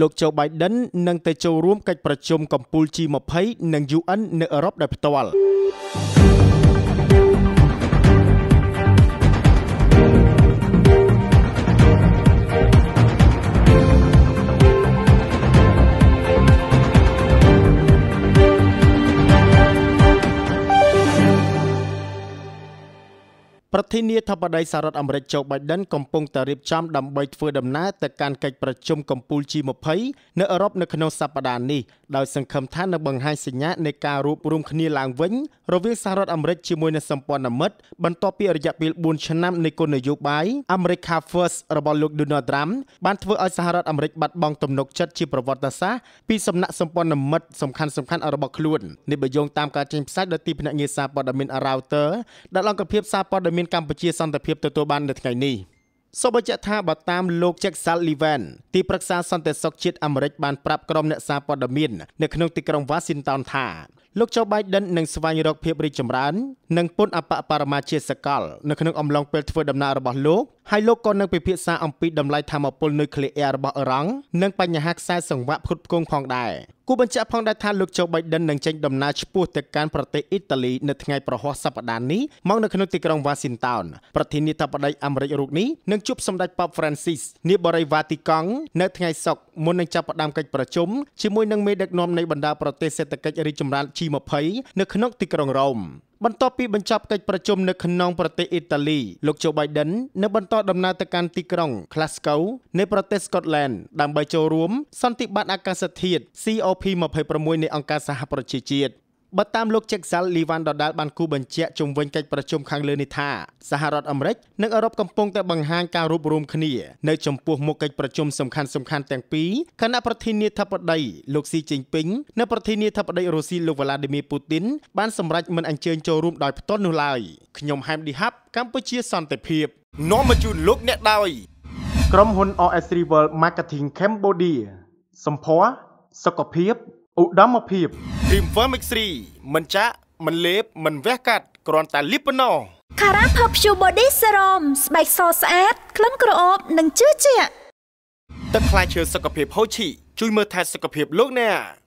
លោកជូបៃដិននឹងទៅចូលរួមកិច្ចប្រជុំកំពូល G20 និង UN នៅអឺរ៉ុបដោយផ្ទាល់។ប្រធានាធិបតីសហរដ្ឋអាមេរិកโจ Biden កំពុងតែរៀបចំដើម្បីធ្វើដំណើរទៅកាន់កិច្ចប្រជុំកំពូល G20 នៅអឺរ៉ុបនៅក្នុងសប្តាហ៍នេះដោយសង្ឃឹមថានឹងបង្ហាញសញ្ញានៃការរួបរួមគ្នាឡើងវិញរវាងសហរដ្ឋអាមេរិកជាមួយនឹងសម្ព័ន្ធមិត្តបន្ទាប់ពីរយៈពេល4ឆ្នាំនៃគោលនយោបាយ America First របស់លោក Donald Trump បានធ្វើឲ្យសហរដ្ឋអាមេរិកបាត់បង់ទំនុកចិត្តជាប្រវត្តិសាស្ត្រពីសំណាក់សម្ព័ន្ធមិត្តសំខាន់សំខាន់របស់ខ្លួននេះបើយោងតាមការចេញផ្សាយដោយទីភ្នាក់ងារសារព័ត៌មាន Reuters ដែលអង្គភាពសារព័ត៌មានមានកម្ពុជាសន្តិភាពទទួលបាននៅថ្ងៃនេះសូមបញ្ជាក់ថាបើតាមលោក Jack Sullivan ទីប្រឹក្សាសន្តិសុខជាតិអាមេរិកបានប្រាប់ក្រុមអ្នកសារព័ត៌មាននៅក្នុងទីក្រុង Washington ថាលោកជូបៃដិននឹងស្វែងរកភាពរីកចម្រើននិងពន្ធអបអបរមាជាសកលនៅក្នុងអំឡុងពេលធ្វើដំណើររបស់លោកហើយលោកក៏នឹងពិភាក្សាអំពីតម្លៃធម្មពលនុយក្លេអ៊ែររបស់អ៊ីរ៉ង់និងបញ្ហាខ្សែសង្វាក់ផ្គត់ផ្គង់ផងដែរគូបញ្ជាក់ផងដែរថាលោកជូបៃដិននឹងចេញដំណើរឆ្ពោះទៅកាន់ប្រទេសអ៊ីតាលីនៅថ្ងៃប្រហ័សសប្តាហ៍នេះមកនៅក្នុងទីក្រុង Washington ប្រធានាធិបតីអាមេរិករូបនេះនឹងជួបសម្ដេចប៉ាប Francis នាបរិវេទីកង់នៅថ្ងៃសុក្រមុននឹងចាប់ផ្ដើមកិច្ចប្រជុំជាមួយនឹងមេដឹកនាំនៃបណ្ដាប្រទេសសេដ្ឋកិច្ចរីកចម្រើន G20 នៅក្នុងទីក្រុងរ៉ូមបន្ទាប់ពីបញ្ចប់កិច្ចប្រជុំនៅក្នុងប្រទេសអ៊ីតាលីលោកโจ Biden នៅបន្តដំណើរទៅកាន់ទីក្រុង Glasgow នៃប្រទេស Scotland ដើម្បីចូលរួមសន្និបាតអាកាសធាតុ COP26 នៃអង្គការសហប្រជាជាតិបើតាមលោកជេកសាល់លីវ៉ាន់ដដាលបានគូបញ្ជាក់ជុំវិញកិច្ចប្រជុំខាងលើនេះថាសហរដ្ឋអាមេរិកនិងអឺរ៉ុបកំពុងតែបង្ហាញការរួបរวมគ្នានៅចំពោះមុខកិច្ចប្រជុំសំខាន់សំខាន់ទាំងពីរគណៈប្រធានាធិបតីលោកស៊ីជីងពីងនិងប្រធានាធិបតីរុស្ស៊ីលោកវ្លាឌីមៀពូទីនបានសម្រេចមិនអញ្ជើញចូលរួមដោយផ្ទាល់នោះឡើយខ្ញុំហែមឌីហាប់កម្ពុជាសន្តិភាពនាំមកជូនលោក អ្នកដោយក្រុមហ៊ុន OS Rival Marketing Cambodia សម្ភារសុខភាពឧត្តមភាព Dream Vermix 3មិនចាក់មិនលេបមិនវះកាត់គ្រាន់តែលាបប៉ុណ្ណោះ Cara Perfume Body Serum ស្បែកសស្អាតក្លិនក្រអូបនិងជឿជាក់ទឹកផ្លែឈើសុខភាពហូជីជួយមើលថែសុខភាពលោកអ្នក